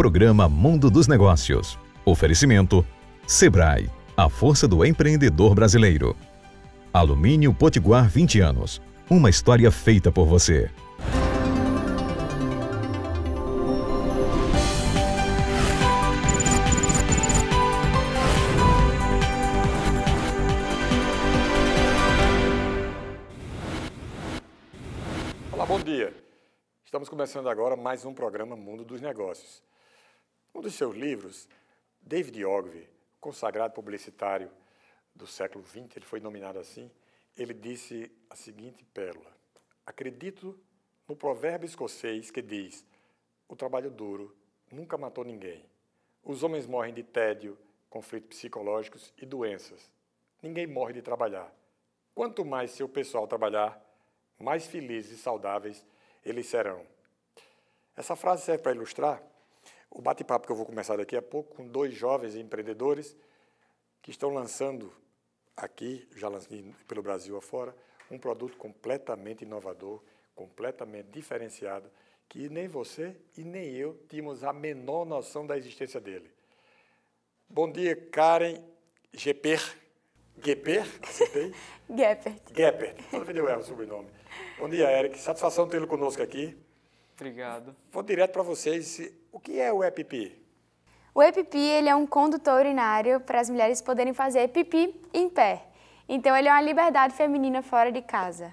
Programa Mundo dos Negócios. Oferecimento: Sebrae, a força do empreendedor brasileiro. Alumínio Potiguar 20 anos. Uma história feita por você. Olá, bom dia. Estamos começando agora mais um programa Mundo dos Negócios. Um dos seus livros, David Ogilvy, consagrado publicitário do século XX, ele foi nominado assim, ele disse a seguinte pérola: Acredito no provérbio escocês que diz: O trabalho duro nunca matou ninguém. Os homens morrem de tédio, conflitos psicológicos e doenças. Ninguém morre de trabalhar. Quanto mais seu pessoal trabalhar, mais felizes e saudáveis eles serão. Essa frase serve para ilustrar o bate-papo que eu vou começar daqui a pouco com dois jovens empreendedores que estão lançando aqui, já lançando pelo Brasil afora, um produto completamente inovador, completamente diferenciado, que nem você e nem eu tínhamos a menor noção da existência dele. Bom dia, Karen Geper. Geper? Acertei? Geppert. Geppert. Toda vez eu erro o sobrenome. Bom dia, Eric. Satisfação tê-lo conosco aqui. Obrigado. Vou direto para vocês o que é o EPP? O EPP ele é um condutor urinário para as mulheres poderem fazer pipi em pé. Então ele é uma liberdade feminina fora de casa.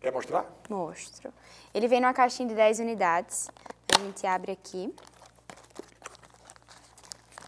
Quer mostrar? Mostro. Ele vem numa caixinha de 10 unidades. A gente abre aqui.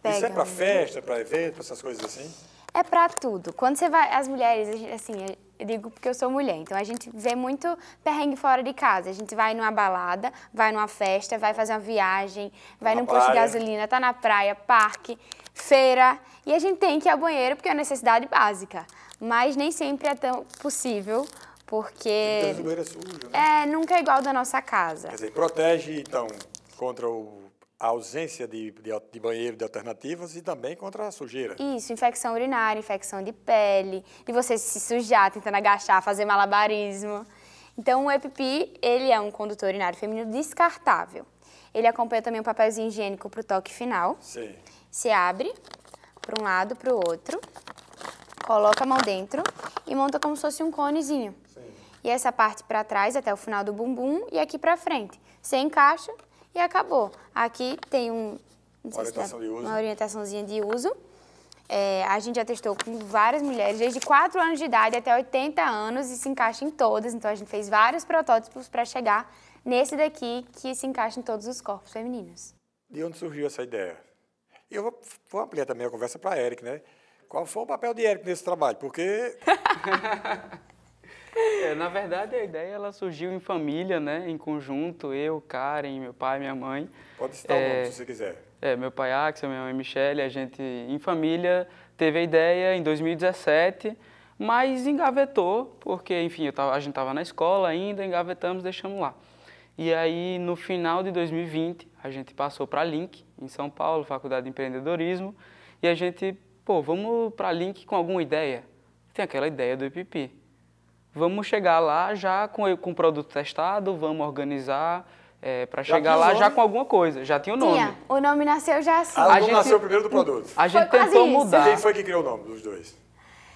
Pega Isso é para um... festa, para evento, essas coisas assim? É para tudo. Quando você vai, as mulheres, assim, eu digo porque eu sou mulher. Então a gente vê muito perrengue fora de casa. A gente vai numa balada, vai numa festa, vai fazer uma viagem, vai na num posto de gasolina, tá na praia, parque, feira. E a gente tem que ir ao banheiro porque é uma necessidade básica. Mas nem sempre é tão possível. Porque. Então, é, sujo, né? é, nunca é igual da nossa casa. Quer dizer, protege, então, contra o a ausência de, de, de, banheiro, de alternativas e também contra a sujeira. Isso, infecção urinária, infecção de pele, de você se sujar, tentando agachar, fazer malabarismo. Então, o EPP, ele é um condutor urinário feminino descartável. Ele acompanha também um papelzinho higiênico para o toque final. Sim. Você abre para um lado, para o outro, coloca a mão dentro e monta como se fosse um conezinho. Sim. E essa parte para trás, até o final do bumbum, e aqui para frente. Você encaixa e acabou. Aqui tem um, uma, orientação uma orientaçãozinha de uso. É, a gente já testou com várias mulheres, desde 4 anos de idade até 80 anos, e se encaixa em todas. Então, a gente fez vários protótipos para chegar nesse daqui, que se encaixa em todos os corpos femininos. De onde surgiu essa ideia? eu vou, vou ampliar também a conversa para Eric, né? Qual foi o papel de Eric nesse trabalho? Porque É, na verdade, a ideia ela surgiu em família, né? Em conjunto, eu, Karen, meu pai, minha mãe. Pode citar é, o nome é, se você quiser. É, meu pai Axel, minha mãe Michelle, a gente em família teve a ideia em 2017, mas engavetou, porque, enfim, tava, a gente estava na escola ainda, engavetamos, deixamos lá. E aí, no final de 2020, a gente passou para a Link, em São Paulo, Faculdade de Empreendedorismo, e a gente, pô, vamos para a Link com alguma ideia. Tem aquela ideia do IPP. Vamos chegar lá já com, com o produto testado, vamos organizar é, para chegar lá nome? já com alguma coisa. Já tinha o nome. Tinha. O nome nasceu já assim. Ah, o nome gente, nasceu primeiro do produto. A gente foi tentou mudar. Quem foi que criou o nome dos dois?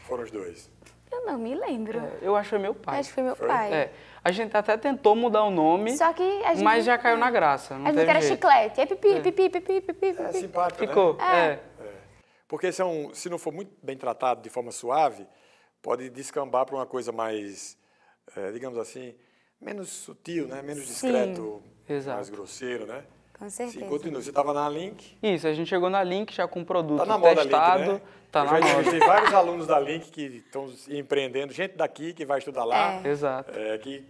Foram os dois. Eu não me lembro. É, eu acho que foi meu pai. acho que foi meu foi? pai. É. A gente até tentou mudar o nome, Só que a gente, mas já caiu na graça. Não a gente teve era jeito. chiclete. É pipi, é. pipi, pipi, pipi, pipi. É simpático, né? Ficou, né? é. Porque é se não for muito bem tratado de forma suave, pode descambar para uma coisa mais, é, digamos assim, menos sutil, né? menos discreto, Sim, mais grosseiro, né? Com certeza. Sim, continua. Você estava na Link? Isso, a gente chegou na Link já com o produto tá na moda testado. Link, né? tá na moda. Tem vários alunos da Link que estão empreendendo, gente daqui que vai estudar lá. É. Exato. É, que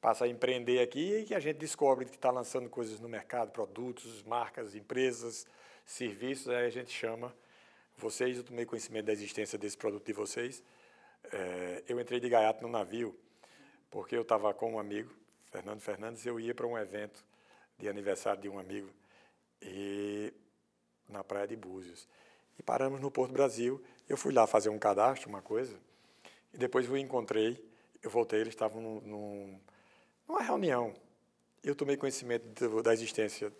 passa a empreender aqui e que a gente descobre que está lançando coisas no mercado, produtos, marcas, empresas, serviços, aí a gente chama vocês, eu tomei conhecimento da existência desse produto de vocês é, eu entrei de gaiato no navio porque eu estava com um amigo, Fernando Fernandes, e eu ia para um evento de aniversário de um amigo e na praia de Búzios. E paramos no Porto Brasil. Eu fui lá fazer um cadastro, uma coisa, e depois eu encontrei. Eu voltei, eles estavam num, num, numa reunião. Eu tomei conhecimento do, da existência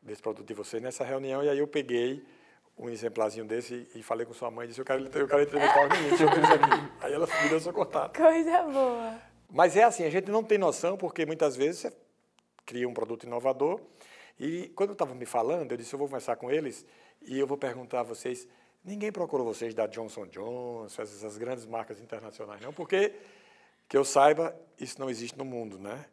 desse produto de vocês nessa reunião, e aí eu peguei um exemplarzinho desse e falei com sua mãe, disse, eu quero, eu quero entrevistar o ministro. Aí ela me deu seu contato. Coisa boa. Mas é assim, a gente não tem noção, porque muitas vezes você cria um produto inovador e quando eu estava me falando, eu disse, eu vou conversar com eles e eu vou perguntar a vocês, ninguém procurou vocês da Johnson Johnson, essas grandes marcas internacionais, não, porque, que eu saiba, isso não existe no mundo, né?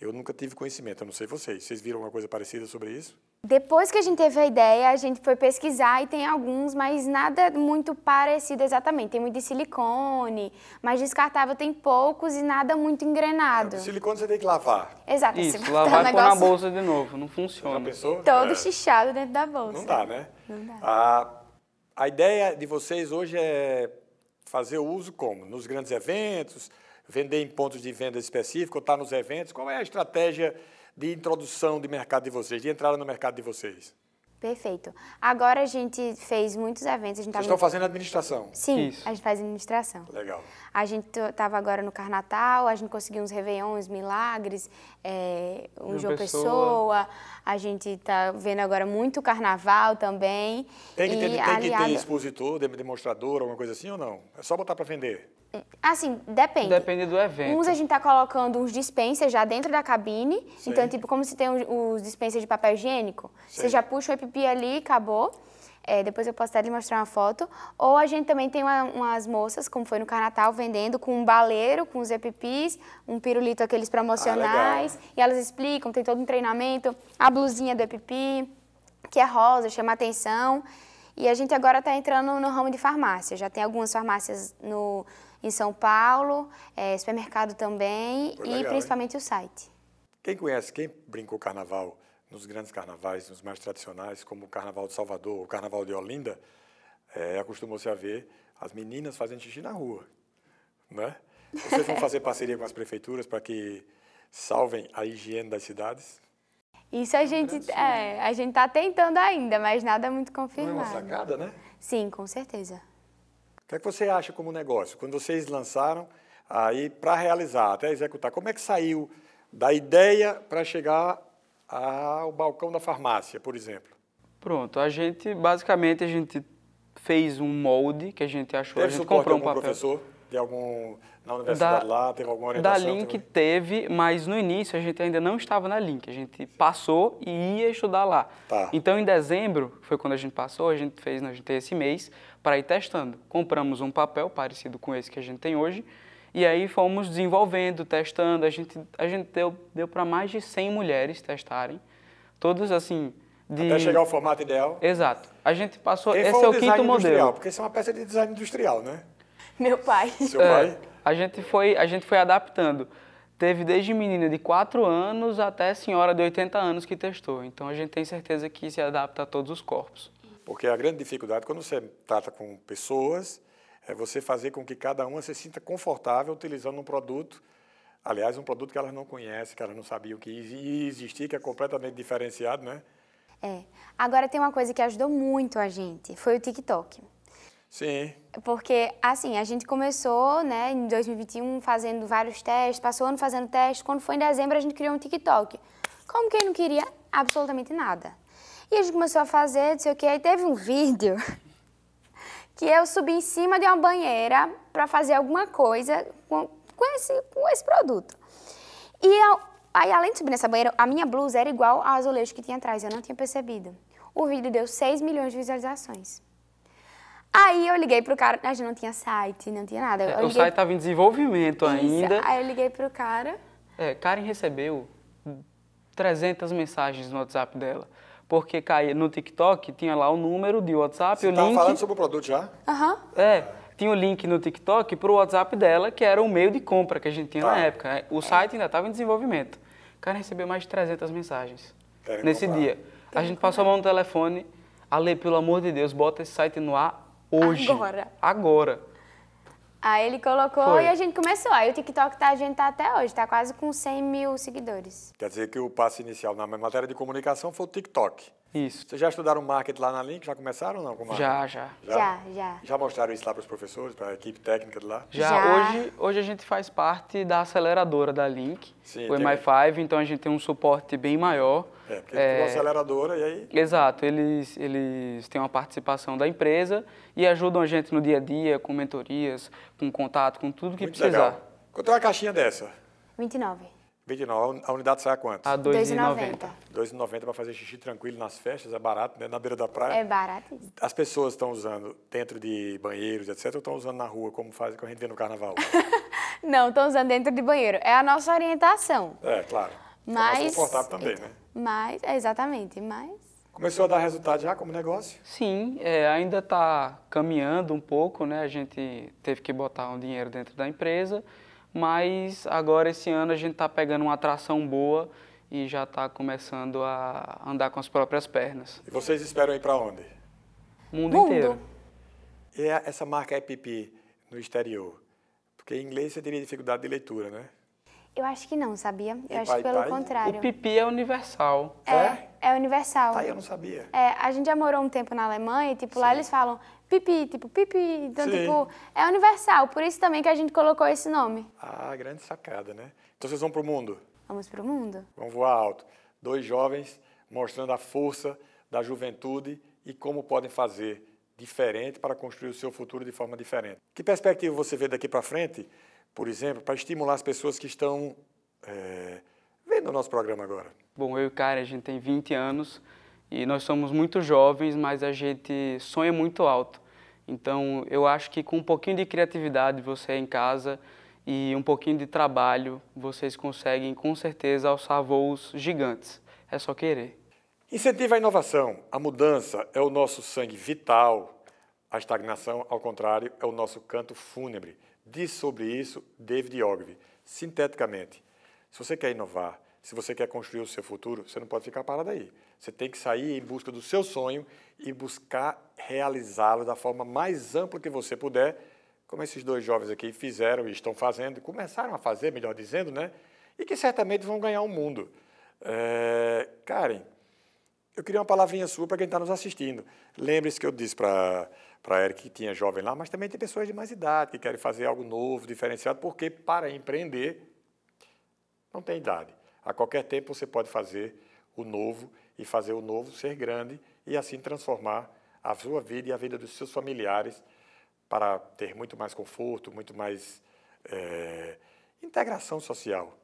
Eu nunca tive conhecimento, eu não sei vocês. Vocês viram alguma coisa parecida sobre isso? Depois que a gente teve a ideia, a gente foi pesquisar e tem alguns, mas nada muito parecido exatamente. Tem muito de silicone, mas descartável tem poucos e nada muito engrenado. É, silicone você tem que lavar. Exato. Isso, você lavar e negócio... na bolsa de novo, não funciona. pensou? Todo é. chichado dentro da bolsa. Não dá, né? Não dá. A, a ideia de vocês hoje é fazer o uso como? Nos grandes eventos, vender em pontos de venda específicos, estar tá nos eventos? Qual é a estratégia de introdução de mercado de vocês, de entrada no mercado de vocês? Perfeito. Agora a gente fez muitos eventos. A gente Vocês estão fazendo administração? Sim, Isso. a gente faz administração. Legal. A gente estava agora no Carnatal, a gente conseguiu uns Réveillons, Milagres, é, um João Pessoa. Pessoa. A gente está vendo agora muito Carnaval também. Tem que, ter, tem aliado... que ter expositor, demonstrador, alguma coisa assim ou não? É só botar para vender? Assim, depende. Depende do evento. Uns a gente tá colocando uns dispensers já dentro da cabine. Sim. Então, tipo, como se tem os dispensers de papel higiênico. Sim. Você já puxa o EPP ali e acabou. É, depois eu posso até lhe mostrar uma foto. Ou a gente também tem uma, umas moças, como foi no Carnatal, vendendo com um baleiro, com os EPPs, um pirulito aqueles promocionais. Ah, e elas explicam, tem todo um treinamento. A blusinha do EPP, que é rosa, chama atenção. E a gente agora está entrando no ramo de farmácia. Já tem algumas farmácias no em São Paulo, é, supermercado também e principalmente o site. Quem conhece, quem brincou carnaval nos grandes carnavais, nos mais tradicionais, como o Carnaval de Salvador, o Carnaval de Olinda, é, acostumou-se a ver as meninas fazendo xixi na rua, né? Vocês vão fazer parceria com as prefeituras para que salvem a higiene das cidades? Isso a gente é, a gente está tentando ainda, mas nada muito confirmado. Não é uma sacada, né? Sim, com certeza que é que você acha como negócio? Quando vocês lançaram, aí para realizar, até executar, como é que saiu da ideia para chegar ao balcão da farmácia, por exemplo? Pronto, a gente basicamente a gente fez um molde que a gente achou, teve a gente comprou um papel. professor de algum na universidade da, lá, teve alguma orientação? Da Link teve, mas no início a gente ainda não estava na Link, a gente passou e ia estudar lá. Tá. Então em dezembro, foi quando a gente passou, a gente fez, né, a gente tem esse mês, para ir testando. Compramos um papel parecido com esse que a gente tem hoje e aí fomos desenvolvendo, testando. A gente, a gente deu, deu para mais de 100 mulheres testarem, todas assim. De... Até chegar ao formato ideal. Exato. A gente passou. Quem esse é o quinto modelo. Porque isso é uma peça de design industrial, né? Meu pai. Seu pai. É, a gente foi, a gente foi adaptando. Teve desde menina de 4 anos até senhora de 80 anos que testou. Então a gente tem certeza que se adapta a todos os corpos. Porque a grande dificuldade, quando você trata com pessoas, é você fazer com que cada uma se sinta confortável utilizando um produto, aliás, um produto que elas não conhecem, que elas não sabiam que existia, que é completamente diferenciado, né? É. Agora tem uma coisa que ajudou muito a gente, foi o TikTok. Sim. Porque, assim, a gente começou, né, em 2021, fazendo vários testes, passou o ano fazendo testes. Quando foi em dezembro, a gente criou um TikTok. Como quem não queria absolutamente nada. E a gente começou a fazer, não sei o que, aí teve um vídeo que eu subi em cima de uma banheira para fazer alguma coisa com, com, esse, com esse produto. E eu, aí, além de subir nessa banheira, a minha blusa era igual ao azulejo que tinha atrás, eu não tinha percebido. O vídeo deu 6 milhões de visualizações. Aí eu liguei pro cara, a gente não tinha site, não tinha nada. É, liguei... O site estava em desenvolvimento Isso. ainda. Aí eu liguei pro cara. É, Karen recebeu 300 mensagens no WhatsApp dela porque caía no TikTok, tinha lá o número de WhatsApp, Você o link... falando sobre o produto já? Aham. Uhum. É, tinha o link no TikTok para o WhatsApp dela, que era o meio de compra que a gente tinha tá. na época. O site ainda estava em desenvolvimento. O cara recebeu mais de 300 mensagens Querem nesse comprar. dia. Tem a gente passou a mão no telefone, Ale, pelo amor de Deus, bota esse site no ar hoje. Agora. Agora. Aí ele colocou Foi. e a gente começou. Aí o TikTok tá, a gente tá até hoje, tá quase com 100 mil seguidores. Quer dizer que o passo inicial na matéria de comunicação foi o TikTok. Isso. Vocês já estudaram marketing lá na Link? Já começaram ou não? Com já, já, já. Já, já. Já mostraram isso lá para os professores, para a equipe técnica de lá? Já. já. Hoje, hoje a gente faz parte da aceleradora da Link, Sim, o MI5, então a gente tem um suporte bem maior. É, porque é... tem uma aceleradora e aí... Exato, eles, eles têm uma participação da empresa e ajudam a gente no dia a dia, com mentorias, com contato, com tudo que Muito precisar. Legal. Quanto é uma caixinha dessa? 29. 29. A unidade sai a quanto? A 2,90. 2,90 para fazer xixi tranquilo nas festas, é barato, né? Na beira da praia. É barato. As pessoas estão usando dentro de banheiros, etc, ou estão usando na rua, como faz, com a gente vê no carnaval? Não, estão usando dentro de banheiro. É a nossa orientação. É, claro. Mas... É mais confortável também, né? Mas, é, exatamente, mas... Começou a dar resultado já como negócio? Sim, é, ainda está caminhando um pouco, né? A gente teve que botar um dinheiro dentro da empresa, mas agora, esse ano, a gente está pegando uma atração boa e já está começando a andar com as próprias pernas. E vocês esperam ir para onde? Mundo, Mundo inteiro. E é essa marca EPP é no exterior? Porque em inglês você teria dificuldade de leitura, né? Eu acho que não, sabia? Eu e acho que pelo pai? contrário. O pipi é universal. é? é? É universal. Tá, eu não sabia. É, a gente já morou um tempo na Alemanha e, tipo, Sim. lá eles falam pipi, tipo, pipi. Então, Sim. tipo, é universal. Por isso também que a gente colocou esse nome. Ah, grande sacada, né? Então vocês vão pro mundo? Vamos pro mundo. Vamos voar alto. Dois jovens mostrando a força da juventude e como podem fazer diferente para construir o seu futuro de forma diferente. Que perspectiva você vê daqui para frente, por exemplo, para estimular as pessoas que estão é, vendo o nosso programa agora? Bom, eu e o Karen, a gente tem 20 anos e nós somos muito jovens, mas a gente sonha muito alto. Então, eu acho que com um pouquinho de criatividade você em casa e um pouquinho de trabalho, vocês conseguem com certeza alçar voos gigantes. É só querer. Incentiva a inovação. A mudança é o nosso sangue vital. A estagnação, ao contrário, é o nosso canto fúnebre. Diz sobre isso David Ogilvy, sinteticamente. Se você quer inovar, se você quer construir o seu futuro, você não pode ficar parado aí. Você tem que sair em busca do seu sonho e buscar realizá-lo da forma mais ampla que você puder, como esses dois jovens aqui fizeram e estão fazendo, começaram a fazer, melhor dizendo, né? E que certamente vão ganhar o um mundo. É, Karen, eu queria uma palavrinha sua para quem está nos assistindo. Lembre-se que eu disse para para Eric que tinha jovem lá, mas também tem pessoas de mais idade que querem fazer algo novo, diferenciado, porque para empreender não tem idade. A qualquer tempo você pode fazer o novo e fazer o novo ser grande e assim transformar a sua vida e a vida dos seus familiares para ter muito mais conforto, muito mais é, integração social.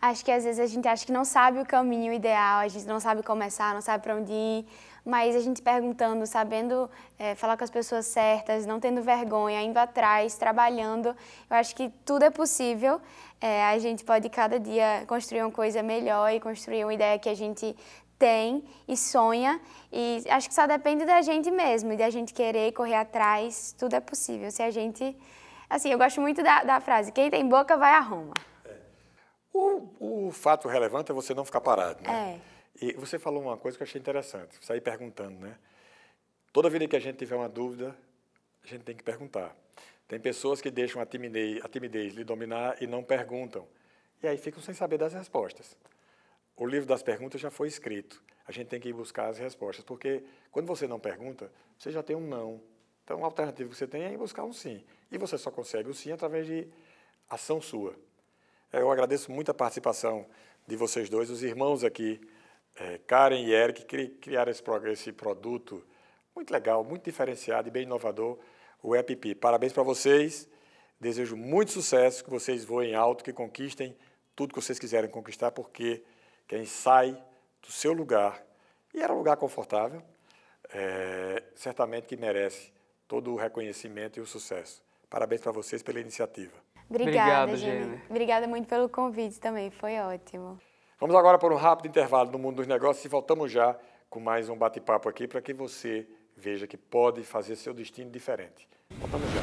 Acho que às vezes a gente acha que não sabe o caminho ideal, a gente não sabe começar, não sabe para onde ir, mas a gente perguntando, sabendo é, falar com as pessoas certas, não tendo vergonha, indo atrás, trabalhando, eu acho que tudo é possível. É, a gente pode cada dia construir uma coisa melhor e construir uma ideia que a gente tem e sonha e acho que só depende da gente mesmo da gente querer correr atrás tudo é possível se a gente assim eu gosto muito da, da frase quem tem boca vai a Roma é. o, o fato relevante é você não ficar parado né é. E você falou uma coisa que eu achei interessante, sair perguntando, né? Toda vida que a gente tiver uma dúvida, a gente tem que perguntar. Tem pessoas que deixam a timidez, a timidez lhe dominar e não perguntam. E aí ficam sem saber das respostas. O livro das perguntas já foi escrito. A gente tem que ir buscar as respostas, porque quando você não pergunta, você já tem um não. Então, a alternativa que você tem é ir buscar um sim. E você só consegue o sim através de ação sua. Eu agradeço muito a participação de vocês dois, os irmãos aqui é, Karen e Eric criaram esse, esse produto muito legal, muito diferenciado e bem inovador, o APP. Parabéns para vocês, desejo muito sucesso, que vocês voem alto, que conquistem tudo que vocês quiserem conquistar, porque quem sai do seu lugar, e era um lugar confortável, é, certamente que merece todo o reconhecimento e o sucesso. Parabéns para vocês pela iniciativa. Obrigada, Obrigado, Obrigada muito pelo convite também, foi ótimo. Vamos agora para um rápido intervalo no mundo dos negócios e voltamos já com mais um bate-papo aqui para que você veja que pode fazer seu destino diferente. Voltamos já.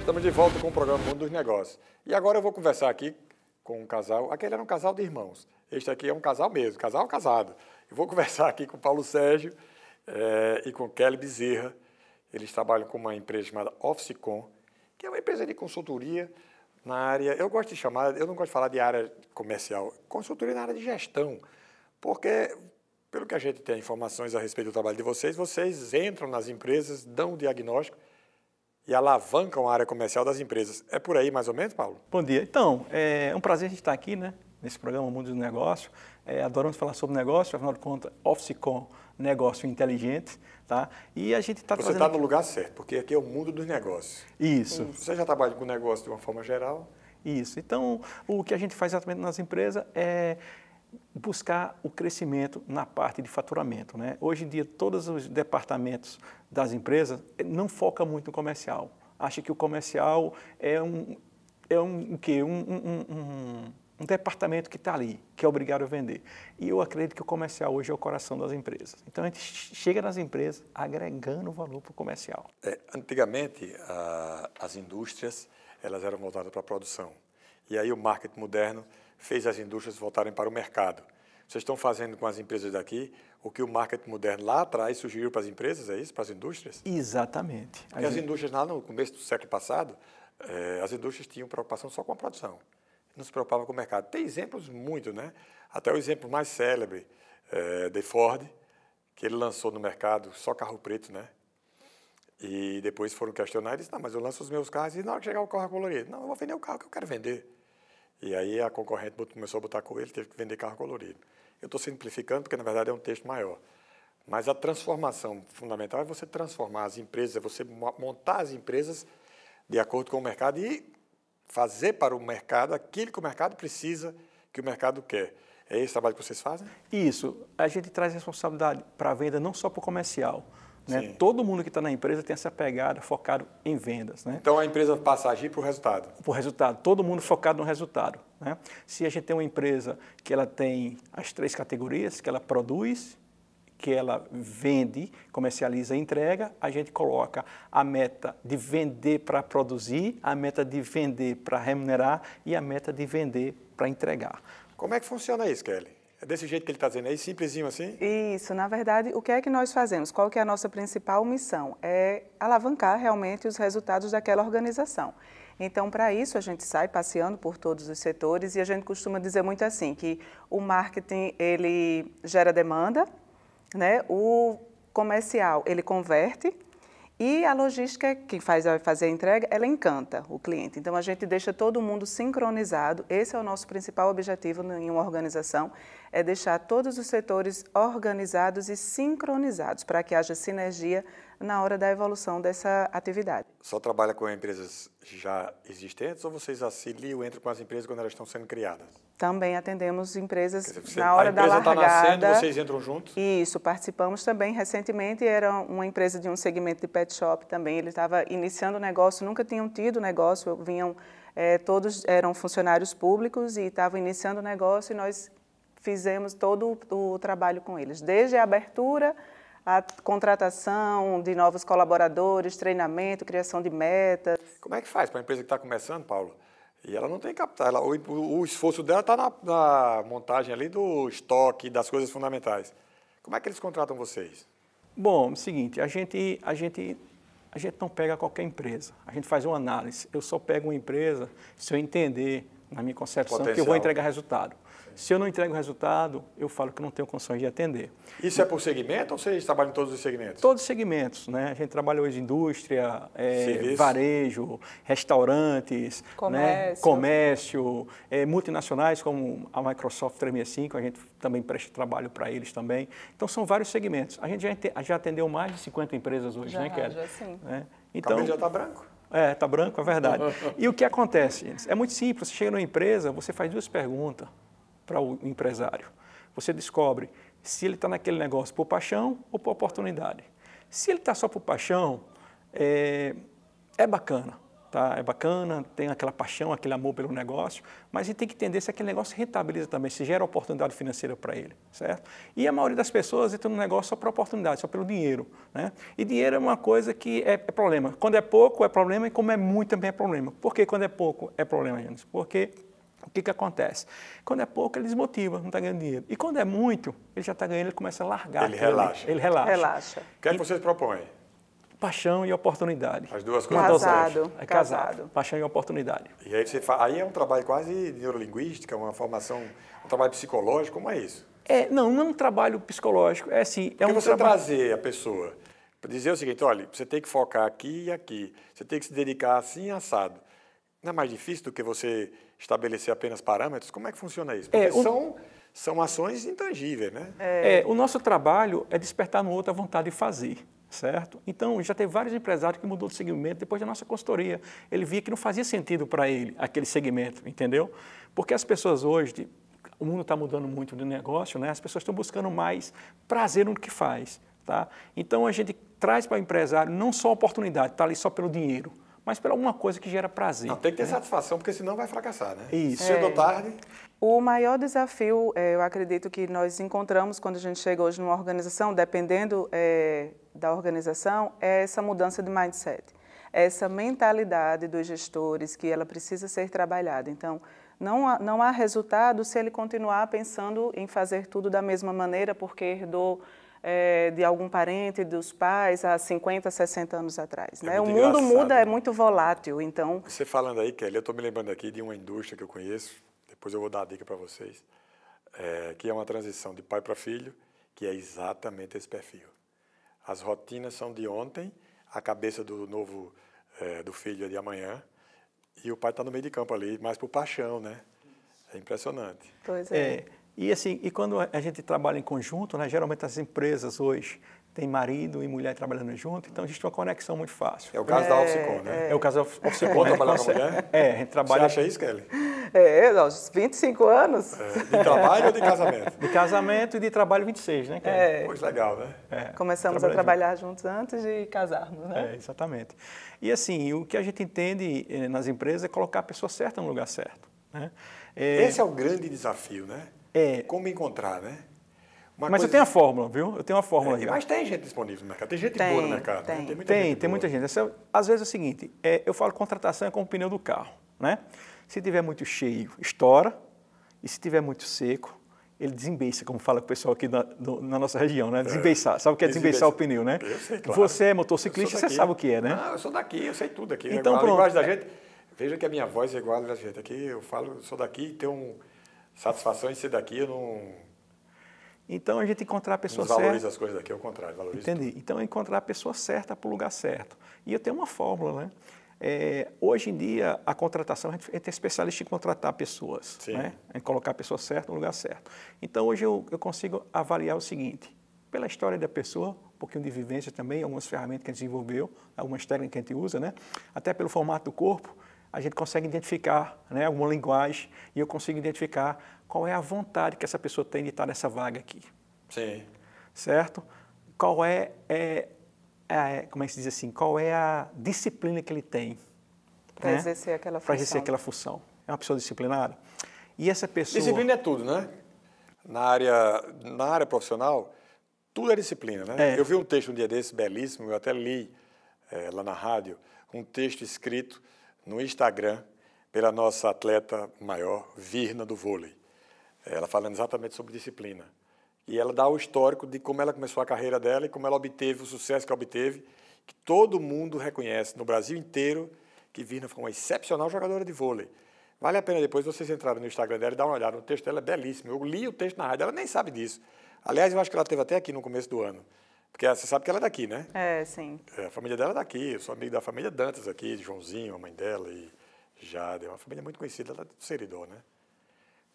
Estamos de volta com o programa Mundo dos Negócios. E agora eu vou conversar aqui com um casal. Aquele era um casal de irmãos. Este aqui é um casal mesmo, casal casado. Eu vou conversar aqui com Paulo Sérgio é, e com Kelly Bezerra. Eles trabalham com uma empresa chamada OfficeCon que é uma empresa de consultoria na área. Eu gosto de chamar, eu não gosto de falar de área comercial, consultoria na área de gestão, porque pelo que a gente tem informações a respeito do trabalho de vocês, vocês entram nas empresas, dão o diagnóstico e alavancam a área comercial das empresas. É por aí mais ou menos, Paulo? Bom dia. Então, é um prazer a gente estar aqui, né? Nesse programa Mundo dos Negócios. É, adoramos falar sobre negócio, afinal de contas, OfficeCon, negócio inteligente, tá? E a gente está Você está no lugar certo, porque aqui é o mundo dos negócios. Isso. Hum, você já trabalha com negócio de uma forma geral? Isso. Então, o que a gente faz exatamente nas empresas é buscar o crescimento na parte de faturamento. Né? Hoje em dia, todos os departamentos das empresas eh, não focam muito no comercial. Acha que o comercial é um, é um, um, um, um, um departamento que está ali, que é obrigado a vender. E eu acredito que o comercial hoje é o coração das empresas. Então, a gente chega nas empresas agregando valor para o comercial. É, antigamente, a, as indústrias elas eram voltadas para a produção. E aí o marketing moderno fez as indústrias voltarem para o mercado. Vocês estão fazendo com as empresas daqui o que o marketing moderno lá atrás sugeriu para as empresas, é isso? Para as indústrias? Exatamente. Porque as, as indústrias lá no começo do século passado, eh, as indústrias tinham preocupação só com a produção, não se preocupavam com o mercado. Tem exemplos muito, né? Até o exemplo mais célebre eh, de Ford, que ele lançou no mercado só carro preto, né? E depois foram questionar e disse, não, mas eu lanço os meus carros e na hora que chegar o carro colorido, não, eu vou vender o carro que eu quero vender. E aí a concorrente começou a botar coelho, ele teve que vender carro colorido. Eu estou simplificando porque, na verdade, é um texto maior. Mas a transformação fundamental é você transformar as empresas, é você montar as empresas de acordo com o mercado e fazer para o mercado aquilo que o mercado precisa, que o mercado quer. É esse trabalho que vocês fazem? Isso. A gente traz responsabilidade para a venda não só para o comercial, né? Todo mundo que está na empresa tem essa pegada focado em vendas. Né? Então a empresa passa a agir para o resultado. Para o resultado. Todo mundo focado no resultado. Né? Se a gente tem uma empresa que ela tem as três categorias, que ela produz, que ela vende, comercializa e entrega, a gente coloca a meta de vender para produzir, a meta de vender para remunerar e a meta de vender para entregar. Como é que funciona isso, Kelly? É desse jeito que ele está dizendo aí, é simplesinho assim? Isso, na verdade, o que é que nós fazemos? Qual que é a nossa principal missão? É alavancar realmente os resultados daquela organização. Então, para isso, a gente sai passeando por todos os setores e a gente costuma dizer muito assim, que o marketing, ele gera demanda, né? o comercial, ele converte, e a logística, que faz a, fazer a entrega, ela encanta o cliente. Então, a gente deixa todo mundo sincronizado. Esse é o nosso principal objetivo em uma organização, é deixar todos os setores organizados e sincronizados, para que haja sinergia na hora da evolução dessa atividade. Só trabalha com empresas já existentes ou vocês auxiliam, entram com as empresas quando elas estão sendo criadas? Também atendemos empresas dizer, você, na tá- hora da tá largada. A empresa está nascendo, vocês entram juntos? Isso, participamos também. Recentemente era uma empresa de um segmento de pet shop também. Ele estava iniciando o negócio, nunca tinham tido negócio, vinham... É, todos eram funcionários públicos e estavam iniciando o negócio e nós fizemos todo o, o, trabalho com eles, desde a abertura a contratação de novos colaboradores, treinamento, criação de metas. Como é que faz para a empresa que está começando, Paulo? E ela não tem capital. Ela, o, o, esforço dela está na, na, montagem ali do estoque, das coisas fundamentais. Como é que eles contratam vocês? Bom, é o seguinte, a gente, a gente, a gente não pega qualquer empresa. A gente faz uma análise. Eu só pego uma empresa se eu entender, na minha concepção, Potencial. que eu vou entregar resultado. Se eu não entrego o resultado, eu falo que não tenho condições de atender. Isso é por segmento ou vocês trabalham em todos os segmentos? Todos os segmentos, né? A gente trabalha hoje indústria, é, varejo, restaurantes, né? comércio, né? comércio é, multinacionais como a Microsoft 365, a gente também presta trabalho para eles também. Então são vários segmentos. A gente já, já atendeu mais de 50 empresas hoje, né, já, né, Kelly? Já, sim. É? Então, já está branco. É, tá branco, é verdade. E o que acontece, gente? É muito simples. Você chega numa empresa, você faz duas perguntas para o empresário. Você descobre se ele está naquele negócio por paixão ou por oportunidade. Se ele está só por paixão, é, é bacana, tá? É bacana, tem aquela paixão, aquele amor pelo negócio, mas a gente tem que entender se aquele negócio rentabiliza também, se gera oportunidade financeira para ele, certo? E a maioria das pessoas entra no negócio só por oportunidade, só pelo dinheiro, né? E dinheiro é uma coisa que é, é problema. Quando é pouco é problema e como é muito também é problema. Por que quando é pouco é problema, gente. Porque o que, que acontece? Quando é pouco, ele desmotiva, não está ganhando dinheiro. E quando é muito, ele já está ganhando, ele começa a largar. Ele relaxa. Ele relaxa. relaxa. O que é que vocês propõem? Paixão e oportunidade. As duas coisas. Casado. É casado. casado. Paixão e oportunidade. E aí, você fa... aí é um trabalho quase de neurolinguística, uma formação, um trabalho psicológico, como é isso? É, não, não é um trabalho psicológico. É assim, é Porque é um você trabalho... trazer a pessoa, dizer o seguinte, olha, você tem que focar aqui e aqui, você tem que se dedicar assim assado. Não é mais difícil do que você estabelecer apenas parâmetros? Como é que funciona isso? É, Porque é, o... são, são ações intangíveis, né? É... é, o nosso trabalho é despertar no outro a vontade de fazer certo? Então, já teve vários empresários que mudou de segmento depois da nossa consultoria. Ele via que não fazia sentido para ele aquele segmento, entendeu? Porque as pessoas hoje, o mundo está mudando muito de negócio, né? As pessoas estão buscando mais prazer no que faz, tá? Então, a gente traz para o empresário não só a oportunidade, está ali só pelo dinheiro, mas por alguma coisa que gera prazer. Não, tem que ter né? satisfação, porque senão vai fracassar, né? Isso. Cedo é. ou tarde. O maior desafio, é, eu acredito que nós encontramos quando a gente chega hoje numa organização, dependendo é, da organização, é essa mudança de mindset, essa mentalidade dos gestores que ela precisa ser trabalhada. Então, não há, não há resultado se ele continuar pensando em fazer tudo da mesma maneira porque herdou é, de algum parente, dos pais, há 50, 60 anos atrás. É né? O mundo muda, é né? é muito volátil, então... Você falando aí, Kelly, eu estou me lembrando aqui de uma indústria que eu conheço, depois eu vou dar a dica para vocês, é, que é uma transição de pai para filho, que é exatamente esse perfil. As rotinas são de ontem, a cabeça do novo, é, do filho é de amanhã, e o pai está no meio de campo ali, mais por paixão, né? É impressionante. Pois é. é e assim, e quando a gente trabalha em conjunto, né, geralmente as empresas hoje tem marido e mulher trabalhando junto, então existe uma conexão muito fácil. É o caso é, da Officon, né? É. é. o caso da Officon. É. trabalhar com a mulher? É, a gente trabalha... Você acha isso, Kelly? É, aos 25 anos. É, de trabalho ou de casamento? De casamento e de trabalho 26, né, Kelly? É. Pois legal, né? É, Começamos a trabalhar junto. juntos antes de casarmos, né? É, exatamente. E assim, o que a gente entende eh, nas empresas é colocar a pessoa certa no lugar certo. Né? É, Esse é o grande desafio, né? É. Como encontrar, né? Uma mas coisa... eu tenho a fórmula, viu? Eu tenho uma fórmula. É, mas tem gente disponível no mercado, tem gente tem, boa no mercado. Né? Tem, né? tem muita tem, gente. Tem muita gente. Essa, às vezes é o seguinte: é, eu falo contratação é como o pneu do carro. Né? Se tiver muito cheio, estoura. E se tiver muito seco, ele desembeça, como fala o pessoal aqui na, do, na nossa região, né? Desembeçar. É, sabe o que é desembeçar o pneu, né? Eu sei, claro. Você é motociclista, você sabe o que é, né? Ah, eu sou daqui, eu sei tudo aqui. Então, é igual, pronto. A linguagem da gente. Veja que a minha voz é igual a da gente. Aqui eu falo, sou daqui e tenho um Satisfação em ser daqui, eu não. Então a gente encontrar a pessoa certa. valoriza as coisas daqui, é o contrário, valoriza. Entendi. Tudo. Então encontrar a pessoa certa para o lugar certo. E eu tenho uma fórmula, né? É, hoje em dia, a contratação, a gente é especialista em contratar pessoas, Sim. né? em colocar a pessoa certa no lugar certo. Então, hoje eu, eu consigo avaliar o seguinte, pela história da pessoa, um pouquinho de vivência também, algumas ferramentas que a gente desenvolveu, algumas técnicas que a gente usa, né? até pelo formato do corpo, a gente consegue identificar né, alguma linguagem e eu consigo identificar qual é a vontade que essa pessoa tem de estar nessa vaga aqui. Sim. Certo? Qual é, é, é como é que se diz assim, qual é a disciplina que ele tem para né? exercer aquela função. Para exercer aquela função. É uma pessoa disciplinada. E essa pessoa... Disciplina é tudo, né? Na área, na área profissional, tudo é disciplina, né? É. Eu vi um texto um dia desse, belíssimo, eu até li é, lá na rádio, um texto escrito no Instagram pela nossa atleta maior, Virna do vôlei. Ela falando exatamente sobre disciplina. E ela dá o histórico de como ela começou a carreira dela e como ela obteve o sucesso que obteve, que todo mundo reconhece no Brasil inteiro que Virna foi uma excepcional jogadora de vôlei. Vale a pena depois vocês entrarem no Instagram dela e dar uma olhada. O texto dela é belíssimo. Eu li o texto na rádio, ela nem sabe disso. Aliás, eu acho que ela teve até aqui no começo do ano. Porque você sabe que ela é daqui, né? É, sim. É, a família dela é daqui. Eu sou amigo da família Dantas aqui, de Joãozinho, a mãe dela e Jade. É uma família muito conhecida lá é do Seridó, né?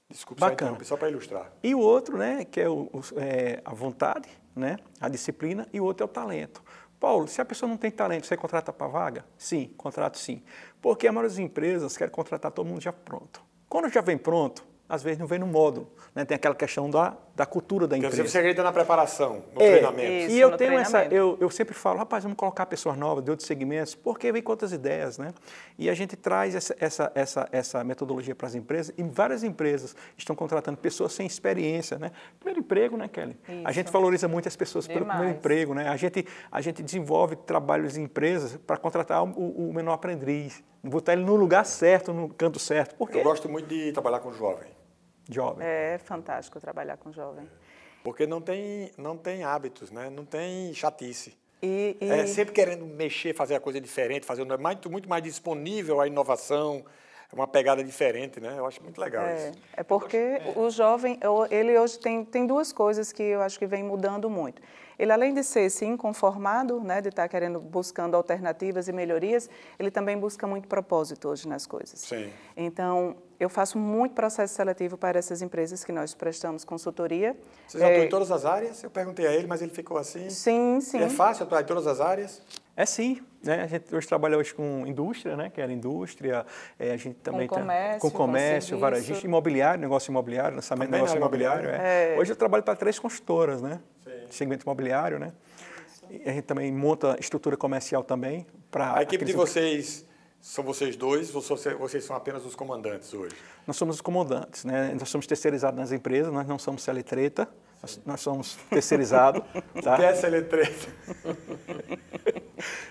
Desculpa, só, só para ilustrar. E o outro, né, que é, o, o, é, a vontade, né, a disciplina, e o outro é o talento. Paulo, se a pessoa não tem talento, você contrata para vaga? Sim, contrato sim. Porque a maioria das empresas quer contratar todo mundo já pronto. Quando já vem pronto, às vezes não vem no módulo. Né? Tem aquela questão da, da cultura da empresa. Quer você acredita na preparação, no é, treinamento. Isso, e eu tenho essa, eu, eu sempre falo, rapaz, vamos colocar pessoas novas de outros segmentos, porque vem com outras ideias, né? E a gente traz essa, essa, essa, essa metodologia para as empresas, e várias empresas estão contratando pessoas sem experiência, né? Primeiro emprego, né, Kelly? Isso. A gente valoriza muito as pessoas Demais. pelo primeiro emprego, né? A gente, a gente desenvolve trabalhos em empresas para contratar o, o menor aprendiz, botar ele no lugar certo, no canto certo. Porque... Eu gosto muito de trabalhar com jovem. Jovem. É fantástico trabalhar com jovem. Porque não tem, não tem hábitos, né? não tem chatice. E, e... É sempre querendo mexer, fazer a coisa diferente, fazer né? muito, muito mais disponível à inovação, é uma pegada diferente, né? Eu acho muito legal é, isso. É porque o jovem, ele hoje tem, tem duas coisas que eu acho que vem mudando muito ele além de ser sim conformado, né, de estar querendo, buscando alternativas e melhorias, ele também busca muito propósito hoje nas coisas. Sim. Então, eu faço muito processo seletivo para essas empresas que nós prestamos consultoria. Você já é, atua em todas as áreas? Eu perguntei a ele, mas ele ficou assim. Sim, sim. é fácil atuar em todas as áreas? É sim, né? A gente hoje trabalha hoje com indústria, né? Que era é indústria, é, a gente também com comércio, tá, com comércio, com varejista, imobiliário, negócio imobiliário, lançamento, negócio imobiliário. É. É. Hoje eu trabalho para três consultoras, né? segmento imobiliário, né? E a gente também monta estrutura comercial também para. A equipe de vocês são vocês dois ou vocês são apenas os comandantes hoje? Nós somos os comandantes, né? Nós somos terceirizados nas empresas, nós não somos seletreta, nós, nós somos terceirizados. tá? O que é tá?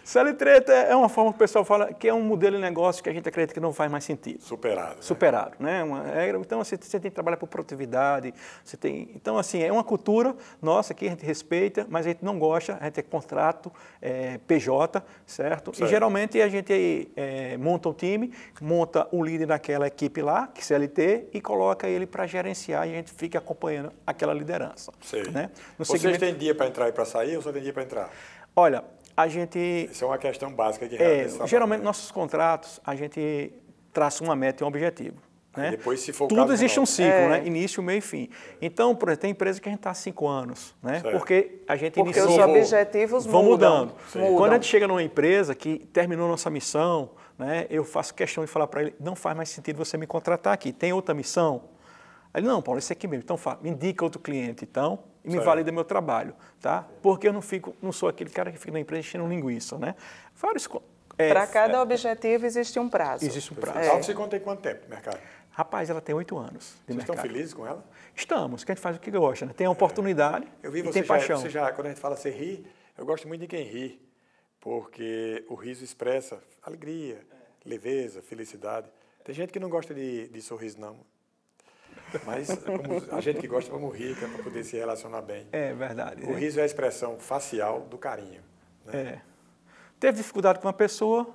Clt é uma forma que o pessoal fala que é um modelo de negócio que a gente acredita que não faz mais sentido. Superado. Né? Superado, né? Uma Então, assim, você tem que trabalhar por produtividade, você tem... Então, assim, é uma cultura nossa que a gente respeita, mas a gente não gosta, a gente é contrato, é, PJ, certo? certo? E geralmente a gente é, monta um time, monta o um líder daquela equipe lá, que é CLT, e coloca ele para gerenciar e a gente fica acompanhando aquela liderança. Sim. Né? Vocês segmento... têm dia para entrar e para sair ou só tem dia para entrar? Olha, a gente. Isso é uma questão básica de é, Geralmente, nossos contratos, a gente traça uma meta e um objetivo. Né? Depois, se for Tudo existe um ciclo, é. né? Início, meio e fim. Então, por exemplo, tem empresa que a gente está há cinco anos, né? Certo. Porque a gente Porque os objetivos vão mudando. Quando a gente chega numa empresa que terminou nossa missão, né? Eu faço questão de falar para ele, não faz mais sentido você me contratar aqui. Tem outra missão? Ele, não, Paulo, esse aqui mesmo. Então, fala, me indica outro cliente. Então, e me Sorry. valida meu trabalho, tá? Porque eu não fico, não sou aquele cara que fica na empresa enchendo linguiça, né? Vários é, Para cada é, objetivo existe um prazo. Existe um prazo. É. Você em quanto tempo, mercado? Rapaz, ela tem oito anos. vocês mercado. estão felizes com ela? Estamos, que a gente faz o que gosta, né? Tem a é. oportunidade é. eu vi você e tem já, paixão. Você já, quando a gente fala você ri, eu gosto muito de quem ri, porque o riso expressa alegria, é. leveza, felicidade. Tem gente que não gosta de, de sorriso, não. Mas a gente que gosta, vamos rir, é para poder se relacionar bem. É verdade. O é. riso é a expressão facial do carinho. Né? É. Teve dificuldade com uma pessoa,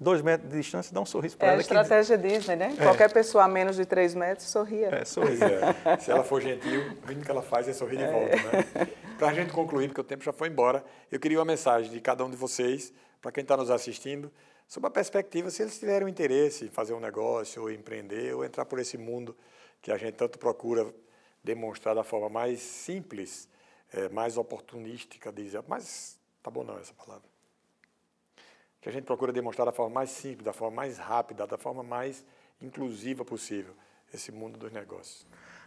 dois metros de distância, dá um sorriso para é ela. É a estratégia que... Disney, né? É. Qualquer pessoa a menos de três metros sorria. É, sorria. É. Se ela for gentil, o mínimo que ela faz é sorrir de é. volta, né? Para a gente concluir, porque o tempo já foi embora, eu queria uma mensagem de cada um de vocês, para quem está nos assistindo, sob a perspectiva, se eles tiverem interesse em fazer um negócio, ou empreender, ou entrar por esse mundo que a gente tanto procura demonstrar da forma mais simples, é, mais oportunística, dizer, mas tá bom não essa palavra. Que a gente procura demonstrar da forma mais simples, da forma mais rápida, da forma mais inclusiva possível, esse mundo dos negócios.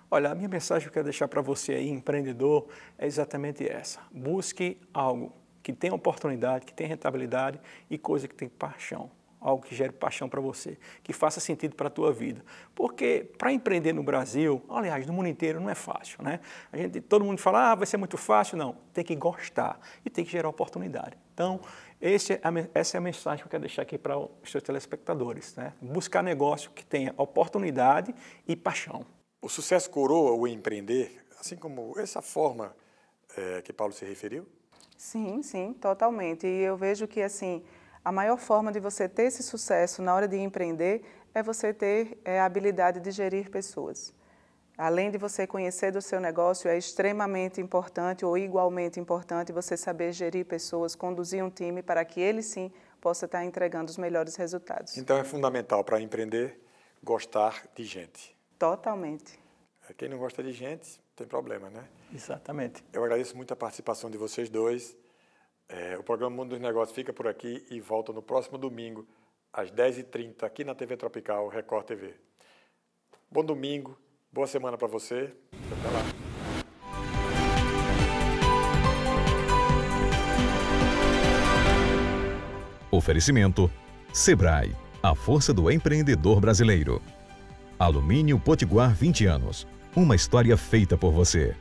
Olha, a minha mensagem que eu quero deixar para você aí, empreendedor, é exatamente essa. Busque algo que tem oportunidade, que tem rentabilidade e coisa que tem paixão. Algo que gere paixão para você, que faça sentido para a tua vida. Porque para empreender no Brasil, aliás, no mundo inteiro, não é fácil, né? A gente, todo mundo fala, ah, vai ser muito fácil. Não, tem que gostar e tem que gerar oportunidade. Então, esse, é essa é a mensagem que eu quero deixar aqui para os seus telespectadores. Né? Buscar negócio que tenha oportunidade e paixão. O sucesso coroa o empreender, assim como essa forma é, que Paulo se referiu, Sim, sim, totalmente. E eu vejo que assim a maior forma de você ter esse sucesso na hora de empreender é você ter é, a habilidade de gerir pessoas. Além de você conhecer do seu negócio, é extremamente importante ou igualmente importante você saber gerir pessoas, conduzir um time para que ele sim possa estar entregando os melhores resultados. Então é fundamental para empreender gostar de gente. Totalmente. Quem não gosta de gente tem problema, né? Exatamente. Eu agradeço muito a participação de vocês dois. É, o programa Mundo dos Negócios fica por aqui e volta no próximo domingo, às 10h30, aqui na TV Tropical, Record TV. Bom domingo, boa semana para você. Até lá. Oferecimento: Sebrae, a força do empreendedor brasileiro. Alumínio Potiguar 20 anos uma história feita por você.